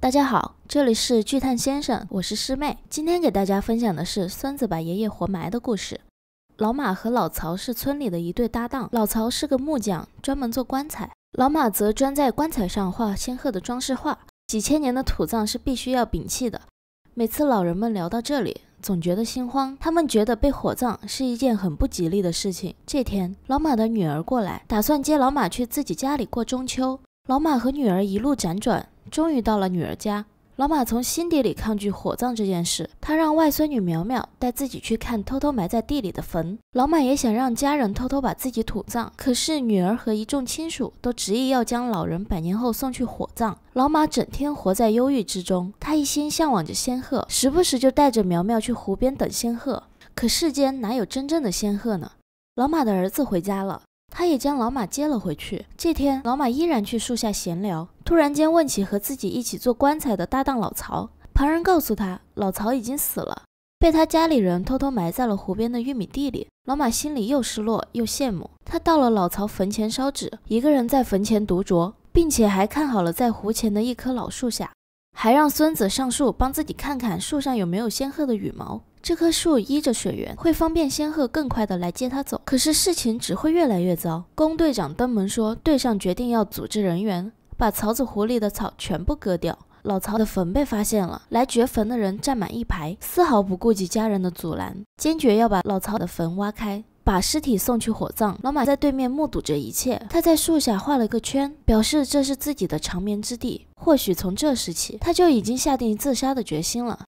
大家好，这里是巨探先生，我是师妹。今天给大家分享的是孙子把爷爷活埋的故事。老马和老曹是村里的一对搭档，老曹是个木匠，专门做棺材，老马则专在棺材上画仙鹤的装饰画。几千年的土葬是必须要摒弃的。每次老人们聊到这里，总觉得心慌，他们觉得被火葬是一件很不吉利的事情。这天，老马的女儿过来，打算接老马去自己家里过中秋。老马和女儿一路辗转，终于到了女儿家。老马从心底里抗拒火葬这件事，他让外孙女苗苗带自己去看偷偷埋在地里的坟。老马也想让家人偷偷把自己土葬，可是女儿和一众亲属都执意要将老人百年后送去火葬。老马整天活在忧郁之中，他一心向往着仙鹤，时不时就带着苗苗去湖边等仙鹤。可世间哪有真正的仙鹤呢？老马的儿子回家了。他也将老马接了回去。这天，老马依然去树下闲聊，突然间问起和自己一起做棺材的搭档老曹。旁人告诉他，老曹已经死了，被他家里人偷偷埋在了湖边的玉米地里。老马心里又失落又羡慕。他到了老曹坟前烧纸，一个人在坟前独酌，并且还看好了在湖前的一棵老树下，还让孙子上树帮自己看看树上有没有仙鹤的羽毛。这棵树依着水源，会方便仙鹤更快地来接它走。可是事情只会越来越糟。工队长登门说，队上决定要组织人员，把槽子湖里的草全部割掉。老曹的坟被发现了，来掘坟的人站满一排，丝毫不顾及家人的阻拦，坚决要把老曹的坟挖开，把尸体送去火葬。老马在对面目睹着一切，他在树下画了个圈，表示这是自己的长眠之地。或许从这时起，他就已经下定自杀的决心了。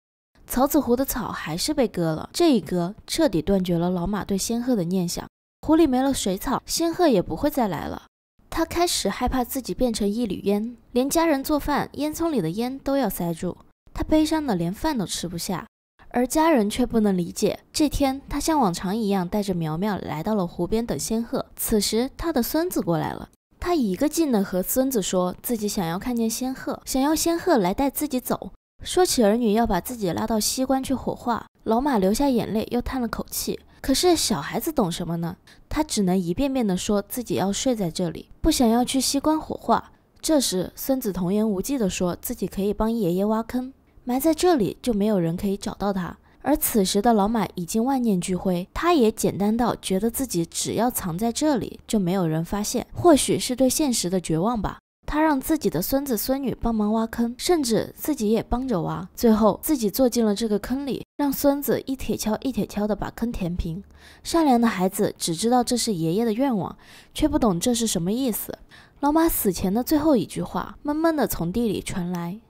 草子湖的草还是被割了，这一割彻底断绝了老马对仙鹤的念想。湖里没了水草，仙鹤也不会再来了。他开始害怕自己变成一缕烟，连家人做饭烟囱里的烟都要塞住。他悲伤的连饭都吃不下，而家人却不能理解。这天，他像往常一样带着苗苗来到了湖边等仙鹤。此时，他的孙子过来了，他一个劲地和孙子说自己想要看见仙鹤，想要仙鹤来带自己走。说起儿女要把自己拉到西关去火化，老马流下眼泪，又叹了口气。可是小孩子懂什么呢？他只能一遍遍地说自己要睡在这里，不想要去西关火化。这时，孙子童言无忌地说自己可以帮爷爷挖坑，埋在这里就没有人可以找到他。而此时的老马已经万念俱灰，他也简单到觉得自己只要藏在这里就没有人发现，或许是对现实的绝望吧。他让自己的孙子孙女帮忙挖坑，甚至自己也帮着挖，最后自己坐进了这个坑里，让孙子一铁锹一铁锹的把坑填平。善良的孩子只知道这是爷爷的愿望，却不懂这是什么意思。老马死前的最后一句话，闷闷的从地里传来。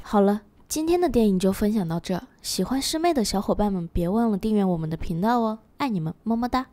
好了。今天的电影就分享到这，喜欢师妹的小伙伴们别忘了订阅我们的频道哦，爱你们，么么哒。